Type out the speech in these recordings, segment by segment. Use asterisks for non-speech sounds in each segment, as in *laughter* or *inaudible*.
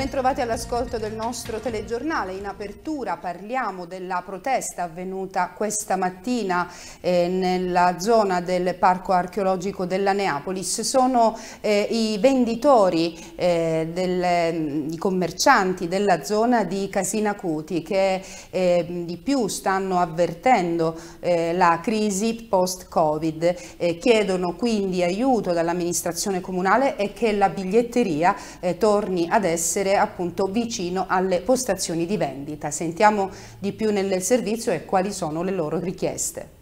Bentrovati all'ascolto del nostro telegiornale. In apertura parliamo della protesta avvenuta questa mattina eh, nella zona del Parco Archeologico della Neapolis. Sono eh, i venditori, eh, del, mm, i commercianti della zona di Casina Cuti che eh, di più stanno avvertendo eh, la crisi post-Covid. Eh, chiedono quindi aiuto dall'amministrazione comunale e che la biglietteria torni ad essere ed appunto vicino alle postazioni di vendita. Sentiamo di più nel servizio e quali sono le loro richieste.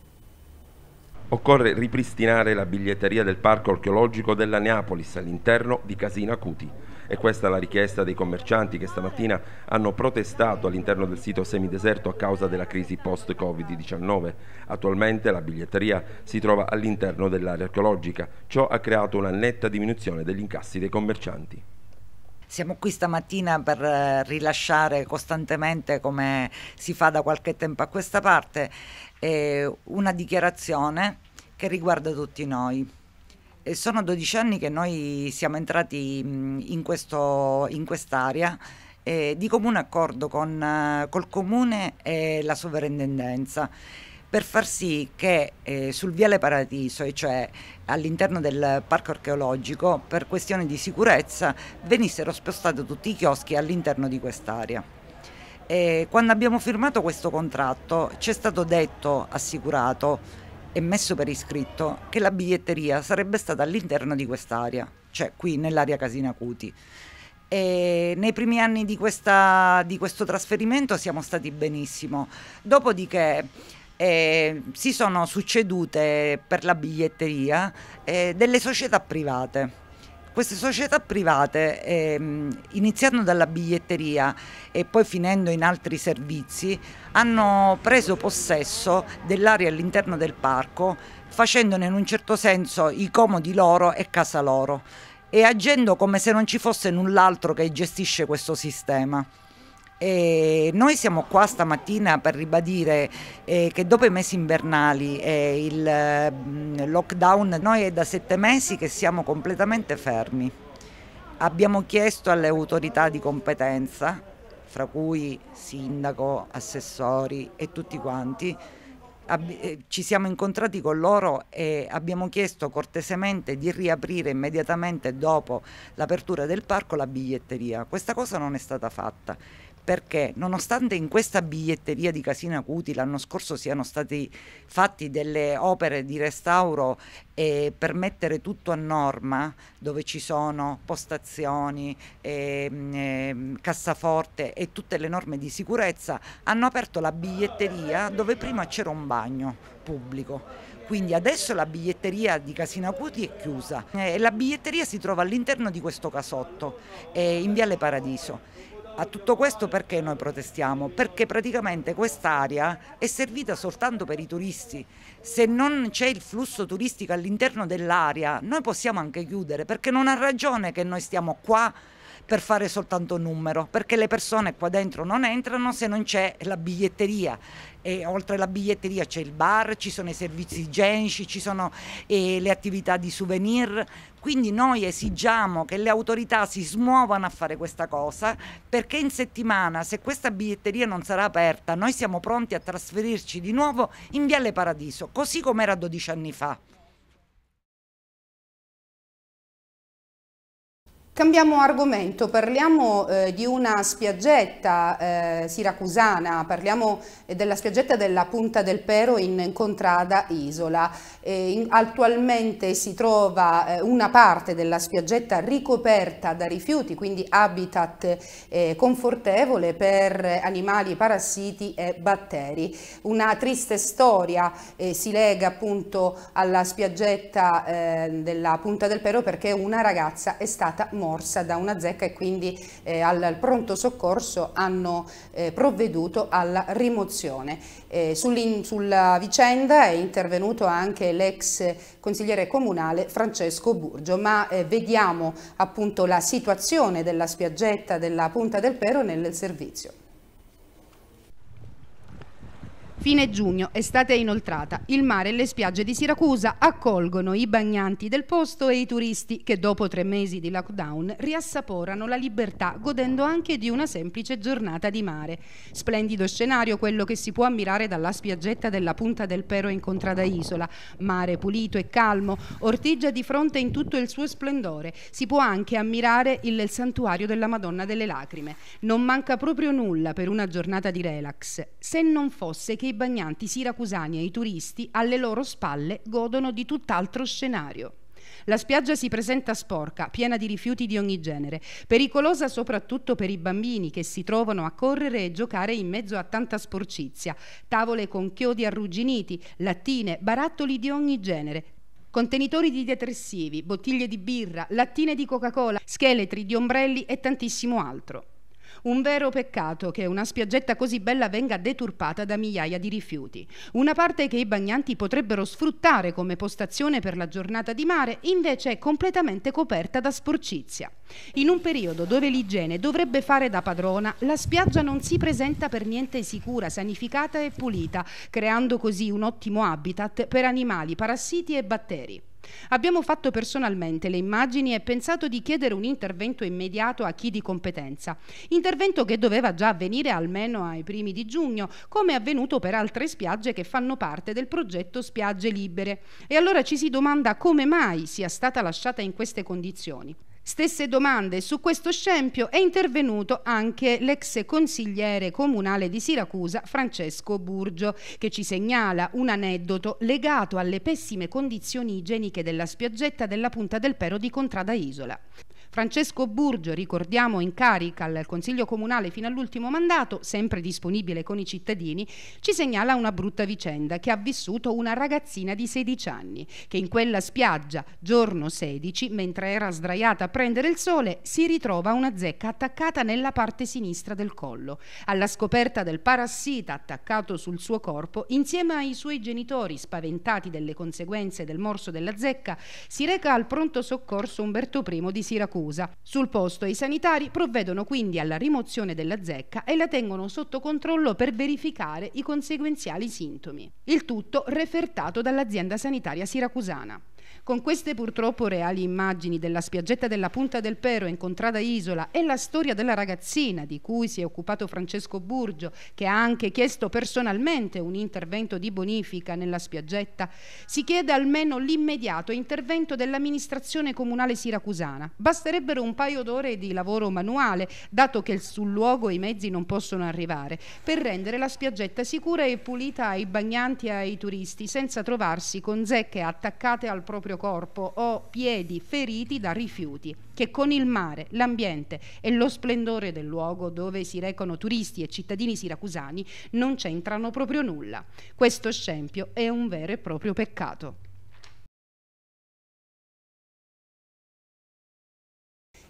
Occorre ripristinare la biglietteria del Parco Archeologico della Neapolis all'interno di Casina Cuti. E questa è la richiesta dei commercianti che stamattina hanno protestato all'interno del sito semideserto a causa della crisi post-Covid-19. Attualmente la biglietteria si trova all'interno dell'area archeologica. Ciò ha creato una netta diminuzione degli incassi dei commercianti. Siamo qui stamattina per eh, rilasciare costantemente, come si fa da qualche tempo a questa parte, eh, una dichiarazione che riguarda tutti noi. sono 12 anni che noi siamo entrati in, questo, in quest'area eh, di comune accordo con, eh, col comune e la sovrintendenza per far sì che eh, sul Viale Paradiso, e cioè all'interno del parco archeologico, per questione di sicurezza venissero spostati tutti i chioschi all'interno di quest'area. E quando abbiamo firmato questo contratto ci è stato detto, assicurato e messo per iscritto che la biglietteria sarebbe stata all'interno di quest'area, cioè qui nell'area Casina Cuti. E nei primi anni di, questa, di questo trasferimento siamo stati benissimo, dopodiché eh, si sono succedute per la biglietteria eh, delle società private. Queste società private, ehm, iniziando dalla biglietteria e poi finendo in altri servizi, hanno preso possesso dell'area all'interno del parco, facendone in un certo senso i comodi loro e casa loro e agendo come se non ci fosse null'altro che gestisce questo sistema. E noi siamo qua stamattina per ribadire eh, che dopo i mesi invernali e il eh, lockdown, noi è da sette mesi che siamo completamente fermi. Abbiamo chiesto alle autorità di competenza, fra cui sindaco, assessori e tutti quanti, eh, ci siamo incontrati con loro e abbiamo chiesto cortesemente di riaprire immediatamente dopo l'apertura del parco la biglietteria. Questa cosa non è stata fatta perché nonostante in questa biglietteria di Casina Cuti l'anno scorso siano stati fatti delle opere di restauro eh, per mettere tutto a norma, dove ci sono postazioni, eh, eh, cassaforte e tutte le norme di sicurezza, hanno aperto la biglietteria dove prima c'era un bagno pubblico quindi adesso la biglietteria di Casina Cuti è chiusa e la biglietteria si trova all'interno di questo casotto eh, in Viale Paradiso. A tutto questo perché noi protestiamo? Perché praticamente quest'area è servita soltanto per i turisti. Se non c'è il flusso turistico all'interno dell'area, noi possiamo anche chiudere perché non ha ragione che noi stiamo qua per fare soltanto un numero, perché le persone qua dentro non entrano se non c'è la biglietteria. E oltre alla biglietteria c'è il bar, ci sono i servizi igienici, ci sono eh, le attività di souvenir. Quindi noi esigiamo che le autorità si smuovano a fare questa cosa perché in settimana, se questa biglietteria non sarà aperta, noi siamo pronti a trasferirci di nuovo in Viale Paradiso, così come era 12 anni fa. Cambiamo argomento, parliamo eh, di una spiaggetta eh, siracusana, parliamo eh, della spiaggetta della Punta del Pero in, in Contrada Isola. In, attualmente si trova eh, una parte della spiaggetta ricoperta da rifiuti, quindi habitat eh, confortevole per animali, parassiti e batteri. Una triste storia eh, si lega appunto alla spiaggetta della Punta del Pero perché una ragazza è stata morta morsa da una zecca e quindi eh, al pronto soccorso hanno eh, provveduto alla rimozione. Eh, sulla vicenda è intervenuto anche l'ex consigliere comunale Francesco Burgio, ma eh, vediamo appunto la situazione della spiaggetta della Punta del Pero nel servizio. Fine giugno, estate inoltrata, il mare e le spiagge di Siracusa accolgono i bagnanti del posto e i turisti che dopo tre mesi di lockdown riassaporano la libertà godendo anche di una semplice giornata di mare. Splendido scenario quello che si può ammirare dalla spiaggetta della Punta del Pero in Contrada Isola, mare pulito e calmo, ortigia di fronte in tutto il suo splendore. Si può anche ammirare il santuario della Madonna delle Lacrime. Non manca proprio nulla per una giornata di relax, se non fosse che i bagnanti siracusani e i turisti alle loro spalle godono di tutt'altro scenario. La spiaggia si presenta sporca, piena di rifiuti di ogni genere, pericolosa soprattutto per i bambini che si trovano a correre e giocare in mezzo a tanta sporcizia, tavole con chiodi arrugginiti, lattine, barattoli di ogni genere, contenitori di detersivi, bottiglie di birra, lattine di Coca-Cola, scheletri di ombrelli e tantissimo altro. Un vero peccato che una spiaggetta così bella venga deturpata da migliaia di rifiuti. Una parte che i bagnanti potrebbero sfruttare come postazione per la giornata di mare invece è completamente coperta da sporcizia. In un periodo dove l'igiene dovrebbe fare da padrona, la spiaggia non si presenta per niente sicura, sanificata e pulita, creando così un ottimo habitat per animali, parassiti e batteri. Abbiamo fatto personalmente le immagini e pensato di chiedere un intervento immediato a chi di competenza, intervento che doveva già avvenire almeno ai primi di giugno, come è avvenuto per altre spiagge che fanno parte del progetto Spiagge Libere. E allora ci si domanda come mai sia stata lasciata in queste condizioni stesse domande. Su questo scempio è intervenuto anche l'ex consigliere comunale di Siracusa Francesco Burgio che ci segnala un aneddoto legato alle pessime condizioni igieniche della spiaggetta della Punta del Pero di Contrada Isola. Francesco Burgio, ricordiamo in carica al Consiglio Comunale fino all'ultimo mandato, sempre disponibile con i cittadini, ci segnala una brutta vicenda che ha vissuto una ragazzina di 16 anni che in quella spiaggia, giorno 16, mentre era sdraiata a prendere il sole, si ritrova una zecca attaccata nella parte sinistra del collo. Alla scoperta del parassita attaccato sul suo corpo, insieme ai suoi genitori, spaventati delle conseguenze del morso della zecca, si reca al pronto soccorso Umberto I di Siracusa accusa. Sul posto i sanitari provvedono quindi alla rimozione della zecca e la tengono sotto controllo per verificare i conseguenziali sintomi. Il tutto refertato dall'azienda sanitaria siracusana. Con queste purtroppo reali immagini della spiaggetta della Punta del Pero in Contrada Isola e la storia della ragazzina di cui si è occupato Francesco Burgio, che ha anche chiesto personalmente un intervento di bonifica nella spiaggetta, si chiede almeno l'immediato intervento dell'amministrazione comunale siracusana. Basterebbero un paio d'ore di lavoro manuale, dato che sul luogo i mezzi non possono arrivare, per rendere la spiaggetta sicura e pulita ai bagnanti e ai turisti, senza trovarsi con zecche attaccate al proprio corpo o piedi feriti da rifiuti che con il mare, l'ambiente e lo splendore del luogo dove si recono turisti e cittadini siracusani non c'entrano proprio nulla. Questo scempio è un vero e proprio peccato.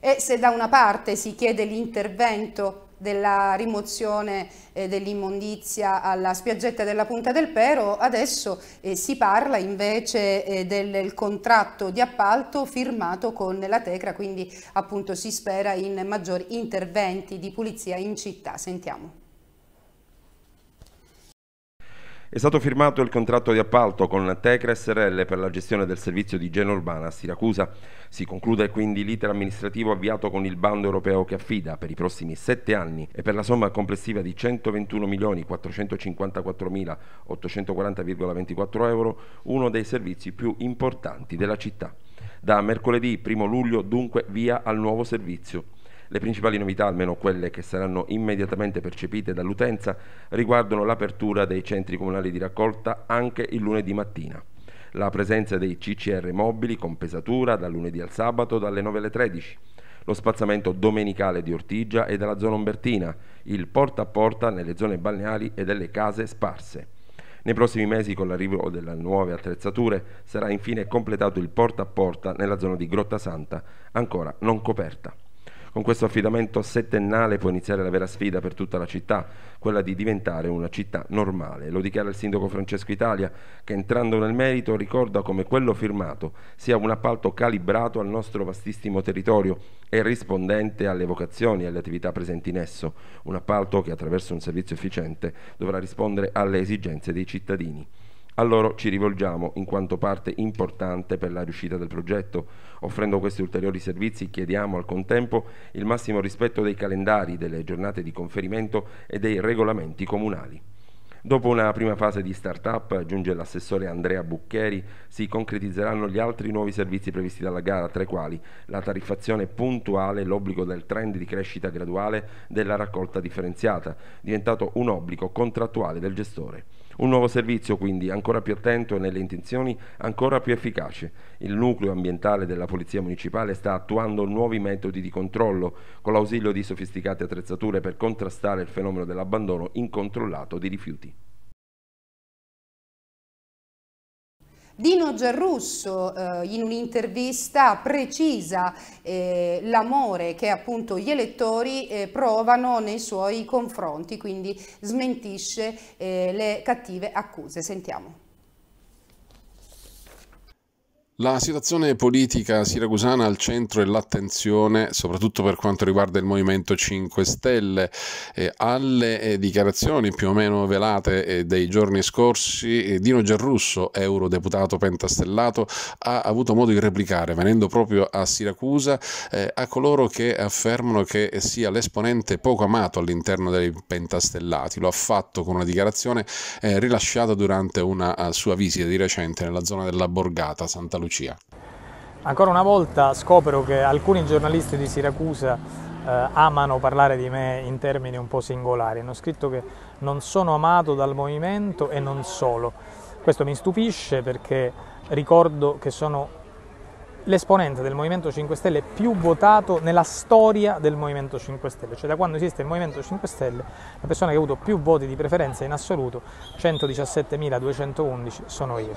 E se da una parte si chiede l'intervento della rimozione eh, dell'immondizia alla spiaggetta della Punta del Pero, adesso eh, si parla invece eh, del contratto di appalto firmato con la Tecra, quindi appunto si spera in maggiori interventi di pulizia in città. Sentiamo. È stato firmato il contratto di appalto con Tecra SRL per la gestione del servizio di igiene urbana a Siracusa. Si conclude quindi l'iter amministrativo avviato con il bando europeo che affida per i prossimi sette anni e per la somma complessiva di 121.454.840,24 euro uno dei servizi più importanti della città. Da mercoledì 1 luglio dunque via al nuovo servizio. Le principali novità, almeno quelle che saranno immediatamente percepite dall'utenza, riguardano l'apertura dei centri comunali di raccolta anche il lunedì mattina la presenza dei CCR mobili con pesatura dal lunedì al sabato dalle 9 alle 13, lo spazzamento domenicale di Ortigia e della zona Umbertina. il porta a porta nelle zone balneari e delle case sparse. Nei prossimi mesi, con l'arrivo delle nuove attrezzature, sarà infine completato il porta a porta nella zona di Grotta Santa, ancora non coperta. Con questo affidamento settennale può iniziare la vera sfida per tutta la città, quella di diventare una città normale. Lo dichiara il sindaco Francesco Italia, che entrando nel merito ricorda come quello firmato sia un appalto calibrato al nostro vastissimo territorio e rispondente alle vocazioni e alle attività presenti in esso, un appalto che attraverso un servizio efficiente dovrà rispondere alle esigenze dei cittadini. A loro ci rivolgiamo in quanto parte importante per la riuscita del progetto. Offrendo questi ulteriori servizi chiediamo al contempo il massimo rispetto dei calendari, delle giornate di conferimento e dei regolamenti comunali. Dopo una prima fase di start-up, aggiunge l'assessore Andrea Buccheri, si concretizzeranno gli altri nuovi servizi previsti dalla gara, tra i quali la tariffazione puntuale e l'obbligo del trend di crescita graduale della raccolta differenziata, diventato un obbligo contrattuale del gestore. Un nuovo servizio quindi ancora più attento e nelle intenzioni ancora più efficace. Il nucleo ambientale della Polizia Municipale sta attuando nuovi metodi di controllo con l'ausilio di sofisticate attrezzature per contrastare il fenomeno dell'abbandono incontrollato di rifiuti. Dino Gerrusso eh, in un'intervista precisa eh, l'amore che appunto gli elettori eh, provano nei suoi confronti, quindi smentisce eh, le cattive accuse. Sentiamo. La situazione politica siracusana al centro dell'attenzione, soprattutto per quanto riguarda il Movimento 5 Stelle. Eh, alle eh, dichiarazioni più o meno velate eh, dei giorni scorsi, eh, Dino Gerrusso, eurodeputato pentastellato, ha avuto modo di replicare, venendo proprio a Siracusa, eh, a coloro che affermano che sia l'esponente poco amato all'interno dei pentastellati. Lo ha fatto con una dichiarazione eh, rilasciata durante una sua visita di recente nella zona della Borgata, Santa Lucia Lucia. Ancora una volta scopro che alcuni giornalisti di Siracusa eh, amano parlare di me in termini un po' singolari. Hanno scritto che non sono amato dal movimento e non solo. Questo mi stupisce perché ricordo che sono l'esponente del Movimento 5 Stelle più votato nella storia del Movimento 5 Stelle, cioè da quando esiste il Movimento 5 Stelle la persona che ha avuto più voti di preferenza in assoluto, 117.211, sono io.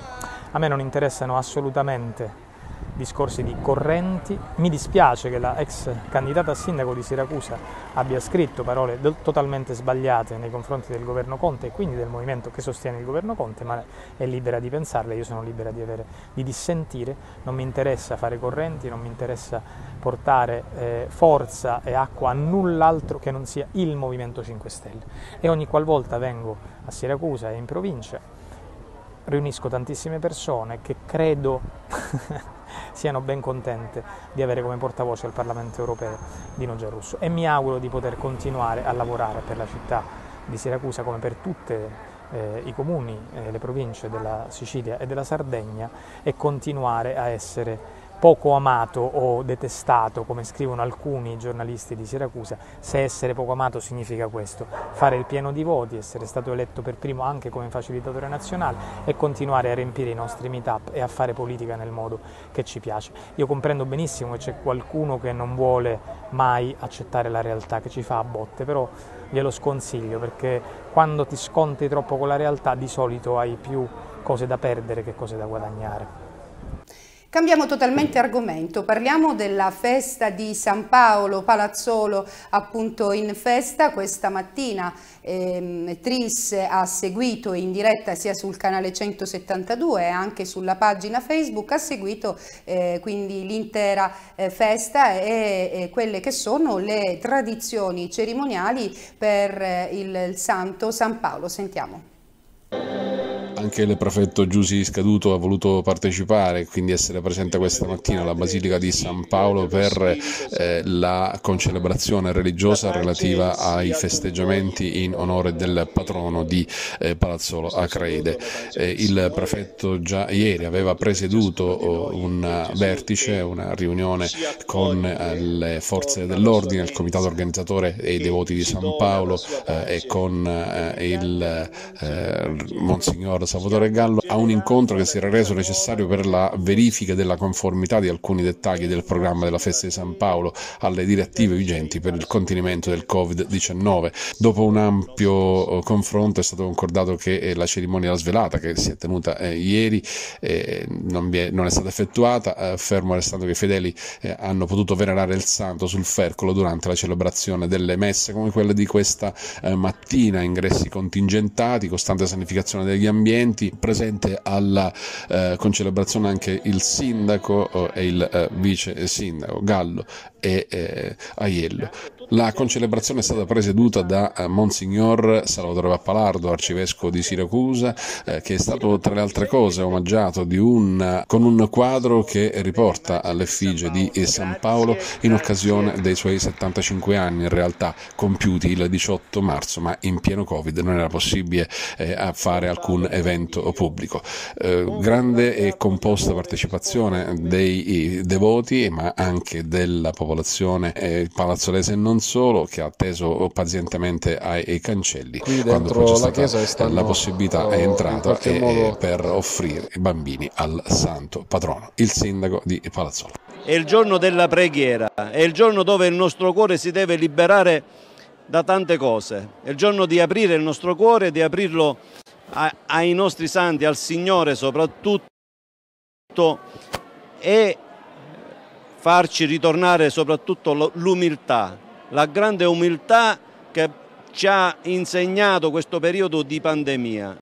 A me non interessano assolutamente discorsi di correnti. Mi dispiace che la ex candidata a sindaco di Siracusa abbia scritto parole totalmente sbagliate nei confronti del governo Conte e quindi del movimento che sostiene il governo Conte, ma è libera di pensarle, io sono libera di, avere, di dissentire, non mi interessa fare correnti, non mi interessa portare eh, forza e acqua a null'altro che non sia il Movimento 5 Stelle. E ogni qualvolta vengo a Siracusa e in provincia riunisco tantissime persone che credo *laughs* siano ben contente di avere come portavoce al Parlamento europeo Dino Giarrusso e mi auguro di poter continuare a lavorare per la città di Siracusa come per tutte eh, i comuni e eh, le province della Sicilia e della Sardegna e continuare a essere poco amato o detestato, come scrivono alcuni giornalisti di Siracusa, se essere poco amato significa questo, fare il pieno di voti, essere stato eletto per primo anche come facilitatore nazionale e continuare a riempire i nostri meetup e a fare politica nel modo che ci piace. Io comprendo benissimo che c'è qualcuno che non vuole mai accettare la realtà, che ci fa a botte, però glielo sconsiglio perché quando ti scontri troppo con la realtà di solito hai più cose da perdere che cose da guadagnare. Cambiamo totalmente argomento, parliamo della festa di San Paolo, Palazzolo appunto in festa questa mattina. Ehm, Tris ha seguito in diretta sia sul canale 172 e anche sulla pagina Facebook, ha seguito eh, quindi l'intera eh, festa e, e, quelle che sono le tradizioni cerimoniali per eh, il, il santo San Paolo. Sentiamo. Anche il prefetto Giussi Scaduto ha voluto partecipare, e quindi essere presente questa mattina alla Basilica di San Paolo per eh, la concelebrazione religiosa relativa ai festeggiamenti in onore del patrono di eh, Palazzolo Acreide. Eh, il prefetto già ieri aveva presieduto oh, un vertice, una riunione con eh, le forze dell'ordine, il comitato organizzatore e i devoti di San Paolo eh, e con eh, il Monsignor Salvatore Gallo a un incontro che si era reso necessario per la verifica della conformità di alcuni dettagli del programma della festa di San Paolo alle direttive vigenti per il contenimento del Covid-19. Dopo un ampio eh, confronto è stato concordato che eh, la cerimonia svelata, che si è tenuta eh, ieri, eh, non, è, non, è, stata effettuata, eh, fermo restando che i fedeli eh, hanno potuto venerare il santo sul fercolo durante la celebrazione delle messe come quelle di questa mattina, ingressi contingentati, costante sanificazione degli ambienti eventi, presente alla eh, concelebrazione anche il sindaco eh, e il eh, vice sindaco Gallo e eh, Aiello. La concelebrazione è stata presieduta da eh, Monsignor Salvatore Vappalardo, arcivescovo di Siracusa, eh, che è stato tra le altre cose omaggiato un, eh, con un quadro che riporta all'effigie di San Paolo in occasione dei suoi 75 anni, in realtà compiuti il 18 marzo, ma in pieno Covid non era possibile eh, fare alcun evento pubblico. Eh, grande e composta partecipazione dei devoti, ma anche della popolazione eh, palazzolese non solo che ha atteso pazientemente ai, ai cancelli quando poi c'è stata la, eh, stanno, la possibilità è eh, entrata e, modo... Eh, per offrire i bambini al santo patrono, il sindaco di Palazzola. È il giorno della preghiera, è il giorno dove il nostro cuore si deve liberare da tante cose, è il giorno di aprire il nostro cuore, di aprirlo a, ai nostri santi, al Signore soprattutto e farci ritornare soprattutto l'umiltà, la grande umiltà che ci ha insegnato questo periodo di pandemia.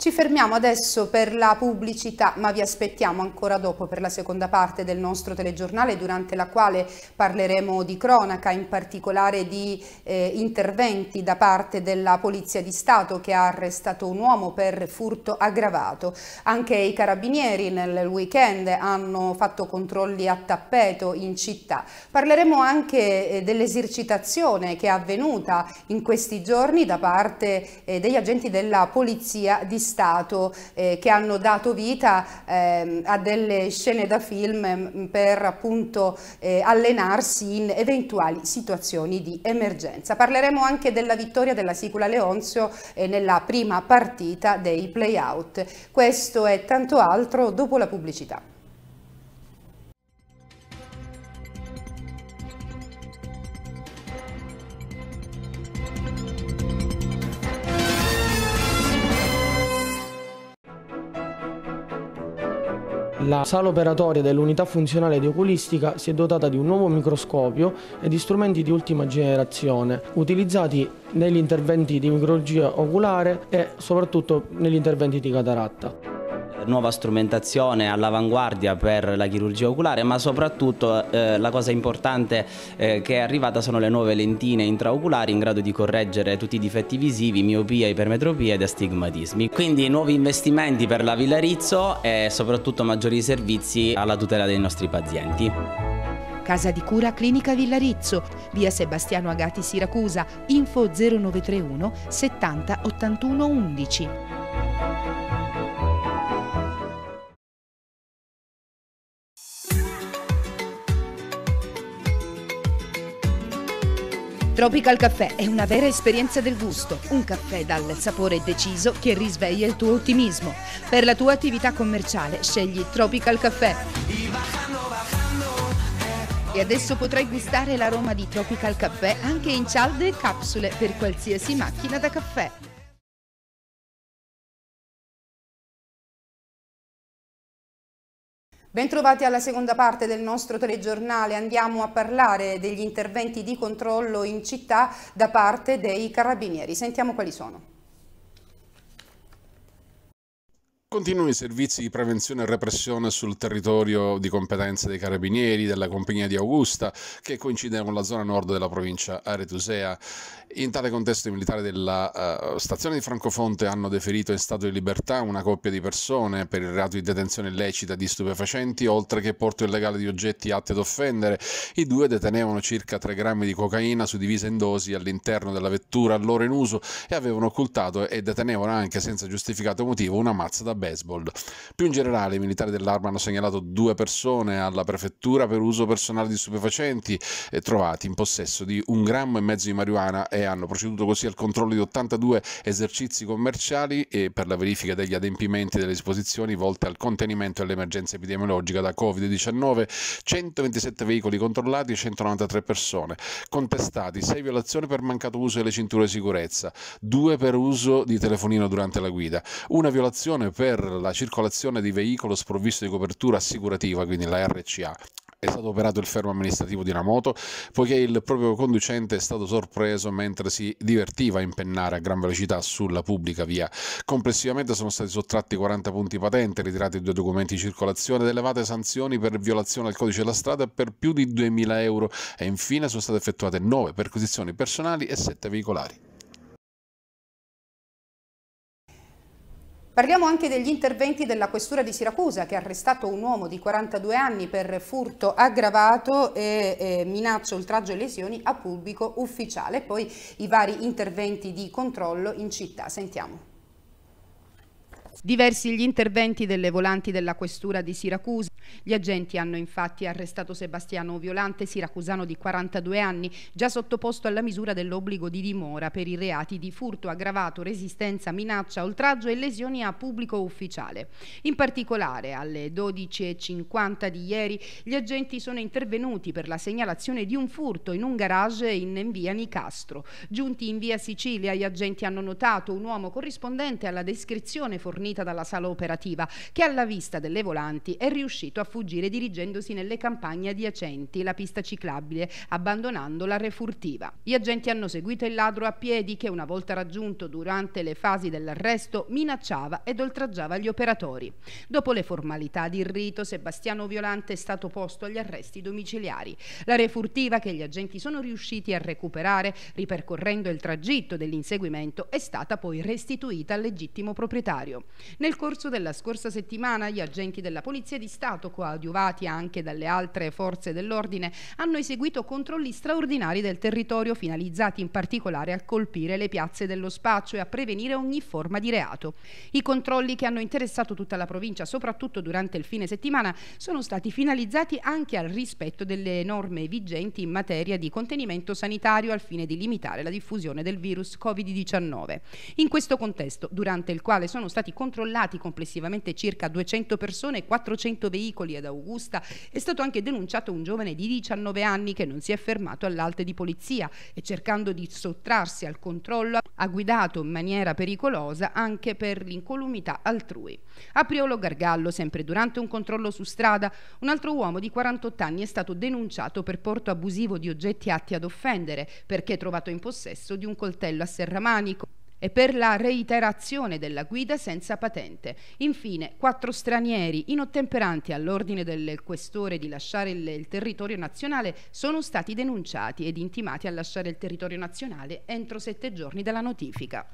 Ci fermiamo adesso per la pubblicità, ma vi aspettiamo ancora dopo per la seconda parte del nostro telegiornale, durante la quale parleremo di cronaca, in particolare di eh, interventi da parte della Polizia di Stato che ha arrestato un uomo per furto aggravato. Anche i carabinieri nel weekend hanno fatto controlli a tappeto in città. Parleremo anche eh, dell'esercitazione che è avvenuta in questi giorni da parte eh, degli agenti della Polizia di Stato Stato eh, che hanno dato vita eh, a delle scene da film mm, per appunto eh, allenarsi in eventuali situazioni di emergenza. Parleremo anche della vittoria della Sicula Leonzio eh, nella prima partita dei playout. Questo è tanto altro dopo la pubblicità. La sala operatoria dell'unità funzionale di oculistica si è dotata di un nuovo microscopio e di strumenti di ultima generazione, utilizzati negli interventi di micrologia oculare e soprattutto negli interventi di cataratta nuova strumentazione all'avanguardia per la chirurgia oculare, ma soprattutto eh, la cosa importante eh, che è arrivata sono le nuove lentine intraoculari in grado di correggere tutti i difetti visivi, miopia, ipermetropia ed astigmatismi. Quindi nuovi investimenti per la Villa Rizzo e soprattutto maggiori servizi alla tutela dei nostri pazienti. Casa di cura clinica Villarizzo, via Sebastiano Agati Siracusa, info 0931 70 81 11. Tropical Caffè è una vera esperienza del gusto, un caffè dal sapore deciso che risveglia il tuo ottimismo. Per la tua attività commerciale scegli Tropical Caffè. E adesso potrai gustare l'aroma di Tropical Caffè anche in cialde e capsule per qualsiasi macchina da caffè. Bentrovati alla seconda parte del nostro telegiornale, andiamo a parlare degli interventi di controllo in città da parte dei carabinieri. Sentiamo quali sono. Continuano i servizi di prevenzione e repressione sul territorio di competenza dei carabinieri, della compagnia di Augusta, che coincide con la zona nord della provincia aretusea. In tale contesto i militari della uh, stazione di Francofonte hanno deferito in stato di libertà una coppia di persone per il reato di detenzione illecita di stupefacenti, oltre che porto illegale di oggetti atti ad offendere. I due detenevano circa 3 grammi di cocaina suddivisa in dosi all'interno della vettura allora in uso e avevano occultato e detenevano anche senza giustificato motivo una mazza da baseball. Più in generale, i militari dell'arma hanno segnalato due persone alla prefettura per uso personale di stupefacenti trovati in possesso di un grammo e mezzo di marijuana e hanno proceduto così al controllo di 82 esercizi commerciali e per la verifica degli adempimenti delle disposizioni volte al contenimento dell'emergenza epidemiologica da Covid-19, 127 veicoli controllati e 193 persone, contestati 6 violazioni per mancato uso delle cinture di sicurezza, 2 per uso di telefonino durante la guida, una violazione per per la circolazione di veicolo sprovvisto di copertura assicurativa, quindi la RCA è stato operato il fermo amministrativo di una moto, poiché il proprio conducente è stato sorpreso mentre si divertiva a impennare a gran velocità sulla pubblica via. Complessivamente sono stati sottratti 40 punti patente, ritirati due documenti di circolazione ed elevate sanzioni per violazione al codice della strada per più di 2.000 euro e infine sono state effettuate 9 perquisizioni personali e 7 veicolari. Parliamo anche degli interventi della Questura di Siracusa che ha arrestato un uomo di 42 anni per furto aggravato e eh, minaccia, oltraggio e lesioni a pubblico ufficiale. Poi i vari interventi di controllo in città. Sentiamo. Diversi gli interventi delle volanti della questura di Siracusa. Gli agenti hanno infatti arrestato Sebastiano Violante, siracusano di 42 anni, già sottoposto alla misura dell'obbligo di dimora per i reati di furto aggravato, resistenza, minaccia, oltraggio e lesioni a pubblico ufficiale. In particolare, alle 12.50 di ieri, gli agenti sono intervenuti per la segnalazione di un furto in un garage in via Nicastro. Giunti in via Sicilia, gli agenti hanno notato un uomo corrispondente alla descrizione fornita fornita dalla sala operativa, che alla vista delle volanti è riuscito a fuggire dirigendosi nelle campagne adiacenti, la pista ciclabile, abbandonando la refurtiva. Gli agenti hanno seguito il ladro a piedi che una volta raggiunto durante le fasi dell'arresto minacciava ed oltraggiava gli operatori. Dopo le formalità di rito, Sebastiano Violante è stato posto agli arresti domiciliari. La refurtiva che gli agenti sono riusciti a recuperare ripercorrendo il tragitto dell'inseguimento è stata poi restituita al legittimo proprietario. Nel corso della scorsa settimana gli agenti della Polizia di Stato, coadiuvati anche dalle altre forze dell'ordine, hanno eseguito controlli straordinari del territorio finalizzati in particolare a colpire le piazze dello spaccio e a prevenire ogni forma di reato. I controlli che hanno interessato tutta la provincia, soprattutto durante il fine settimana, sono stati finalizzati anche al rispetto delle norme vigenti in materia di contenimento sanitario al fine di limitare la diffusione del virus Covid-19. In questo contesto, durante il quale sono stati controllati complessivamente circa 200 persone e 400 veicoli ad Augusta, è stato anche denunciato un giovane di 19 anni che non si è fermato all'alte di polizia e cercando di sottrarsi al controllo ha guidato in maniera pericolosa anche per l'incolumità altrui. A Priolo Gargallo, sempre durante un controllo su strada, un altro uomo di 48 anni è stato denunciato per porto abusivo di oggetti atti ad offendere perché trovato in possesso di un coltello a serramanico e per la reiterazione della guida senza patente. Infine, quattro stranieri inottemperanti all'ordine del questore di lasciare il, il territorio nazionale sono stati denunciati ed intimati a lasciare il territorio nazionale entro sette giorni dalla notifica.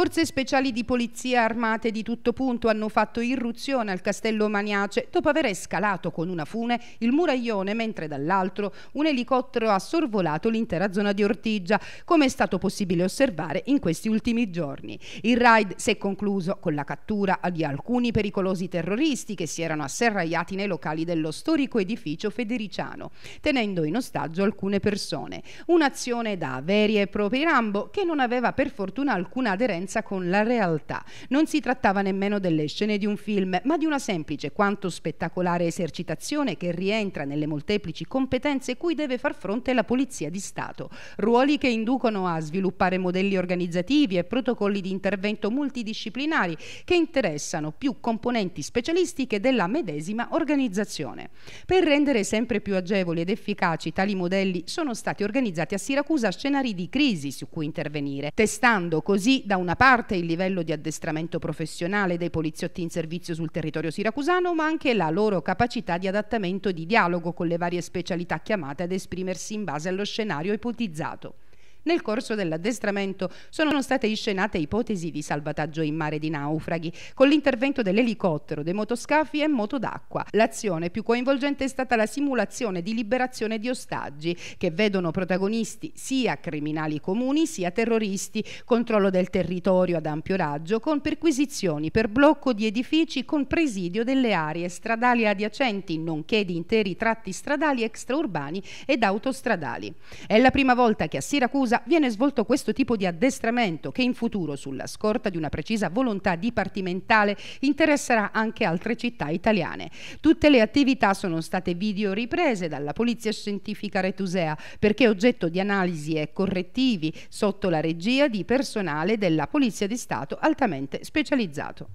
Forze speciali di polizia armate di tutto punto hanno fatto irruzione al castello Maniace dopo aver escalato con una fune il muraglione mentre dall'altro un elicottero ha sorvolato l'intera zona di Ortigia, come è stato possibile osservare in questi ultimi giorni. Il raid si è concluso con la cattura di alcuni pericolosi terroristi che si erano asserraiati nei locali dello storico edificio federiciano, tenendo in ostaggio alcune persone. Un'azione da veri e propri Rambo che non aveva per fortuna alcuna aderenza coerenza con la realtà. Non si trattava nemmeno delle scene di un film, ma di una semplice quanto spettacolare esercitazione che rientra nelle molteplici competenze cui deve far fronte la Polizia di Stato, ruoli che inducono a sviluppare modelli organizzativi e protocolli di intervento multidisciplinari che interessano più componenti specialistiche della medesima organizzazione. Per rendere sempre più agevoli ed efficaci tali modelli sono stati organizzati a Siracusa scenari di crisi su cui intervenire, testando così da una parte il livello di addestramento professionale dei poliziotti in servizio sul territorio siracusano, ma anche la loro capacità di adattamento e di dialogo con le varie specialità chiamate ad esprimersi in base allo scenario ipotizzato. Nel corso dell'addestramento sono state iscenate ipotesi di salvataggio in mare di naufraghi, con l'intervento dell'elicottero, dei motoscafi e moto d'acqua. L'azione più coinvolgente è stata la simulazione di liberazione di ostaggi, che vedono protagonisti sia criminali comuni sia terroristi, controllo del territorio ad ampio raggio, con perquisizioni per blocco di edifici con presidio delle aree stradali adiacenti, nonché di interi tratti stradali extraurbani ed autostradali. È la prima volta che a Siracusa Siracusa viene svolto questo tipo di addestramento che in futuro, sulla scorta di una precisa volontà dipartimentale, interesserà anche altre città italiane. Tutte le attività sono state video riprese dalla Polizia Scientifica Retusea perché oggetto di analisi e correttivi sotto la regia di personale della Polizia di Stato altamente specializzato.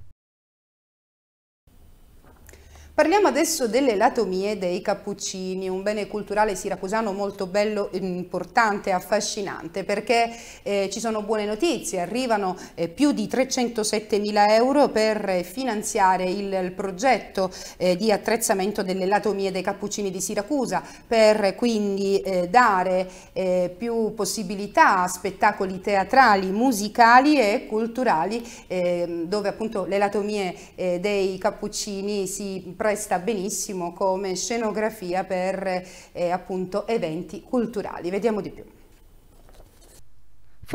Parliamo adesso delle latomie dei Cappuccini, un bene culturale siracusano molto bello, importante, affascinante, perché eh, ci sono buone notizie, arrivano eh, più di 307 mila euro per finanziare il, il progetto eh, di attrezzamento delle latomie dei Cappuccini di Siracusa, per quindi eh, dare eh, più possibilità a spettacoli teatrali, musicali e culturali, ehm, dove appunto le latomie eh, dei Cappuccini si presta benissimo come scenografia per eh, appunto eventi culturali. Vediamo di più.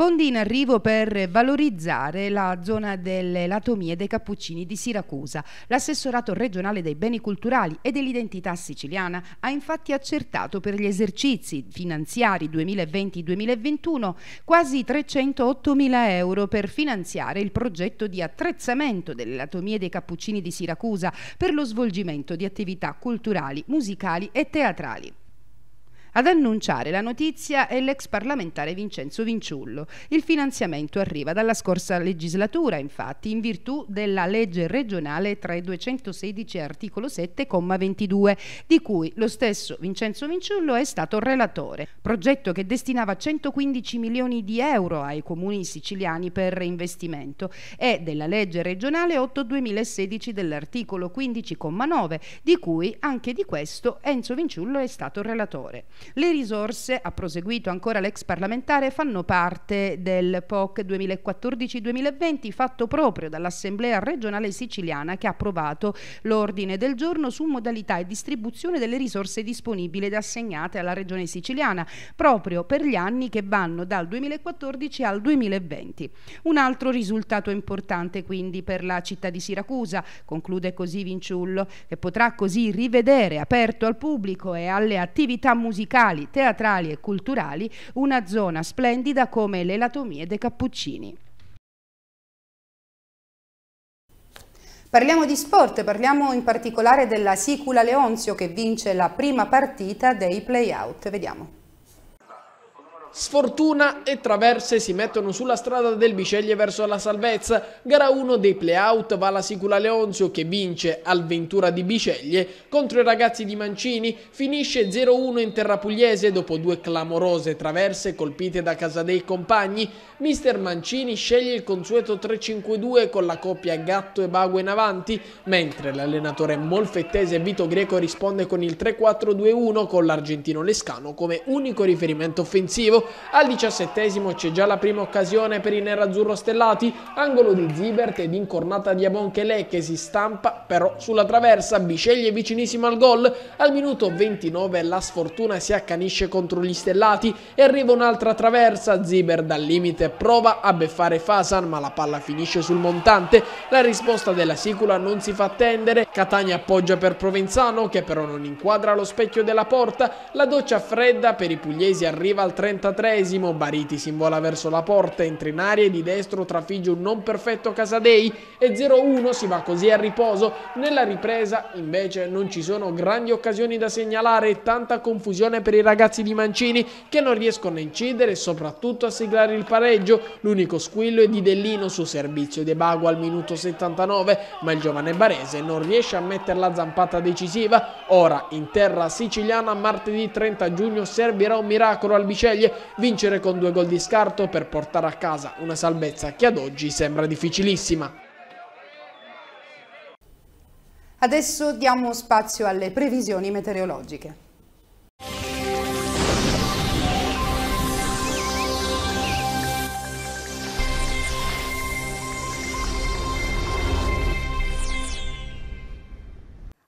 Fondi in arrivo per valorizzare la zona delle latomie dei Cappuccini di Siracusa. L'assessorato regionale dei beni culturali e dell'identità siciliana ha infatti accertato per gli esercizi finanziari 2020-2021 quasi 308 mila euro per finanziare il progetto di attrezzamento delle latomie dei Cappuccini di Siracusa per lo svolgimento di attività culturali, musicali e teatrali. Ad annunciare la notizia è l'ex parlamentare Vincenzo Vinciullo. Il finanziamento arriva dalla scorsa legislatura, infatti, in virtù della legge regionale 3216 articolo 7, comma 22, di cui lo stesso Vincenzo Vinciullo è stato relatore. Progetto che destinava 115 milioni di euro ai comuni siciliani per reinvestimento e della legge regionale 8 2016 dell'articolo 15, comma 9, di cui anche di questo Enzo Vinciullo è stato relatore. Le risorse, ha proseguito ancora l'ex parlamentare, fanno parte del POC 2014-2020 fatto proprio dall'Assemblea regionale siciliana che ha approvato l'ordine del giorno su modalità e distribuzione delle risorse disponibili ed assegnate alla regione siciliana, proprio per gli anni che vanno dal 2014 al 2020. Un altro risultato importante quindi per la città di Siracusa, conclude così Vinciullo, che potrà così rivedere aperto al pubblico e alle attività musicali musicali, teatrali e culturali, una zona splendida come le Latomie dei Cappuccini. Parliamo di sport, parliamo in particolare della Sicula Leonzio che vince la prima partita dei playout. Vediamo. Sfortuna e Traverse si mettono sulla strada del Biceglie verso la salvezza. Gara 1 dei playout va alla Sicula Leonzio che vince al Ventura di Biceglie contro i ragazzi di Mancini. Finisce 0-1 in terra pugliese dopo due clamorose traverse colpite da casa dei compagni. Mister Mancini sceglie il consueto 3-5-2 con la coppia Gatto e Bago in avanti, mentre l'allenatore molfettese Vito Greco risponde con il 3-4-2-1 con l'argentino Lescano come unico riferimento offensivo. Ronaldo. Al diciassettesimo c'è già la prima occasione per i nerazzurro stellati, angolo di Zibert ed incornata di Abonchelé che si stampa però sulla traversa, Bisceglie vicinissimo al gol. Al minuto 29 la sfortuna si accanisce contro gli stellati e arriva un'altra traversa, Zibert dal limite prova a beffare Fasan ma la palla finisce sul montante, la risposta della Sicula non si fa attendere, Catania appoggia per Provenzano che però non inquadra lo specchio della porta, la doccia fredda per i pugliesi arriva al 30 83esimo, Bariti si invola verso la porta, entra in aria e di destro trafigge un non perfetto Casadei e 0-1 si va così a riposo. Nella ripresa invece non ci sono grandi occasioni da segnalare e tanta confusione per i ragazzi di Mancini che non riescono a incidere e soprattutto a siglare il pareggio. L'unico squillo è di Dellino su servizio di Bago al minuto 79, ma il giovane barese non riesce a mettere la zampata decisiva. Ora in terra siciliana martedì 30 giugno servirà un miracolo al Biceglie vincere con due gol di scarto per portare a casa una salvezza che ad oggi sembra difficilissima. Adesso diamo spazio alle previsioni meteorologiche.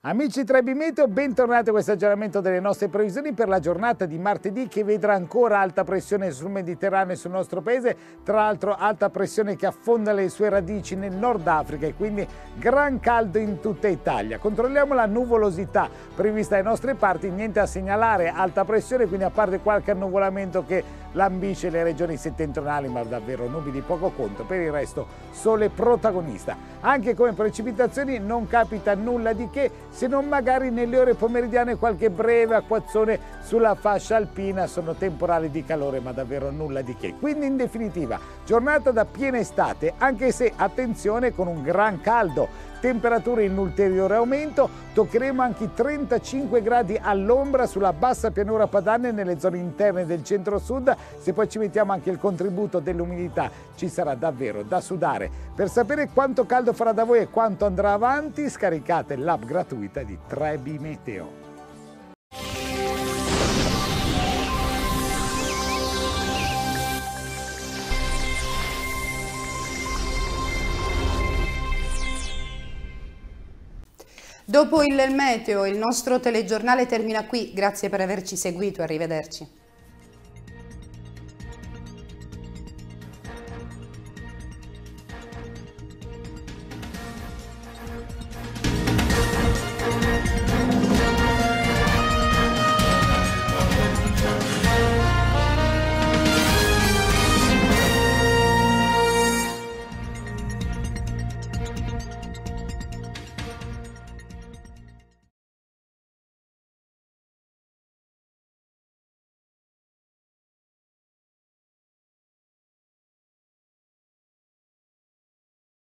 Amici 3B Meteo, bentornati a questo aggiornamento delle nostre previsioni per la giornata di martedì che vedrà ancora alta pressione sul Mediterraneo e sul nostro paese, tra l'altro alta pressione che affonda le sue radici nel Nord Africa e quindi gran caldo in tutta Italia. Controlliamo la nuvolosità prevista dalle nostre parti, niente a segnalare, alta pressione, quindi a parte qualche annuvolamento che lambisce le regioni settentrionali, ma davvero nubi di poco conto, per il resto sole protagonista. Anche come precipitazioni non capita nulla di che se non magari nelle ore pomeridiane qualche breve acquazzone sulla fascia alpina, sono temporali di calore ma davvero nulla di che. Quindi in definitiva giornata da piena estate, anche se attenzione con un gran caldo temperature in ulteriore aumento, toccheremo anche i 35 gradi all'ombra sulla bassa pianura padana e nelle zone interne del centro-sud, se poi ci mettiamo anche il contributo dell'umidità ci sarà davvero da sudare. Per sapere quanto caldo farà da voi e quanto andrà avanti scaricate l'app gratuita di Trebi Meteo. Dopo il meteo, il nostro telegiornale termina qui. Grazie per averci seguito, arrivederci.